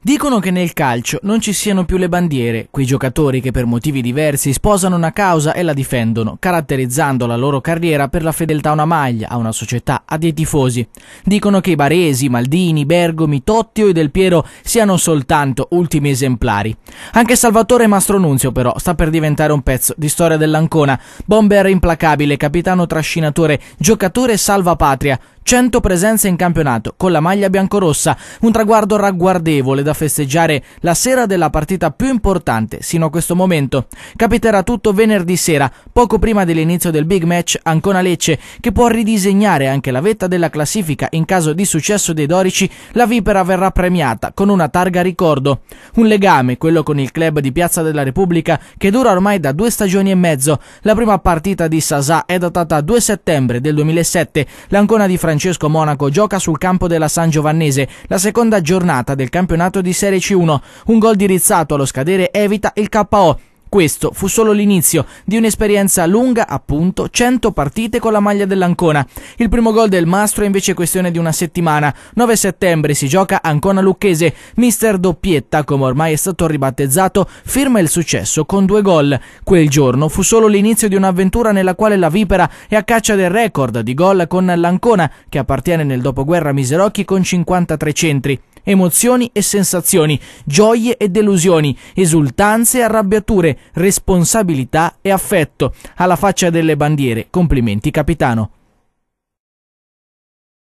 Dicono che nel calcio non ci siano più le bandiere, quei giocatori che per motivi diversi sposano una causa e la difendono, caratterizzando la loro carriera per la fedeltà a una maglia, a una società, a dei tifosi. Dicono che i Baresi, Maldini, Bergomi, Tottio e Del Piero siano soltanto ultimi esemplari. Anche Salvatore Mastro Nunzio, però sta per diventare un pezzo di storia dell'Ancona, bomber implacabile, capitano trascinatore, giocatore salvapatria, 100 presenze in campionato con la maglia biancorossa, un traguardo ragguardevole da festeggiare la sera della partita più importante sino a questo momento. Capiterà tutto venerdì sera, poco prima dell'inizio del big match Ancona-Lecce, che può ridisegnare anche la vetta della classifica in caso di successo dei dorici, la Vipera verrà premiata con una targa ricordo. Un legame, quello con il club di Piazza della Repubblica, che dura ormai da due stagioni e mezzo. La prima partita di Sasà è datata 2 settembre del 2007, l'Ancona di Francia Francesco Monaco gioca sul campo della San Giovannese, la seconda giornata del campionato di Serie C1. Un gol dirizzato allo scadere evita il KO. Questo fu solo l'inizio di un'esperienza lunga, appunto, 100 partite con la maglia dell'Ancona. Il primo gol del Mastro è invece questione di una settimana. 9 settembre si gioca Ancona Lucchese. Mister Doppietta, come ormai è stato ribattezzato, firma il successo con due gol. Quel giorno fu solo l'inizio di un'avventura nella quale la Vipera è a caccia del record di gol con l'Ancona, che appartiene nel dopoguerra Miserocchi con 53 centri emozioni e sensazioni, gioie e delusioni, esultanze e arrabbiature, responsabilità e affetto. Alla faccia delle bandiere, complimenti capitano.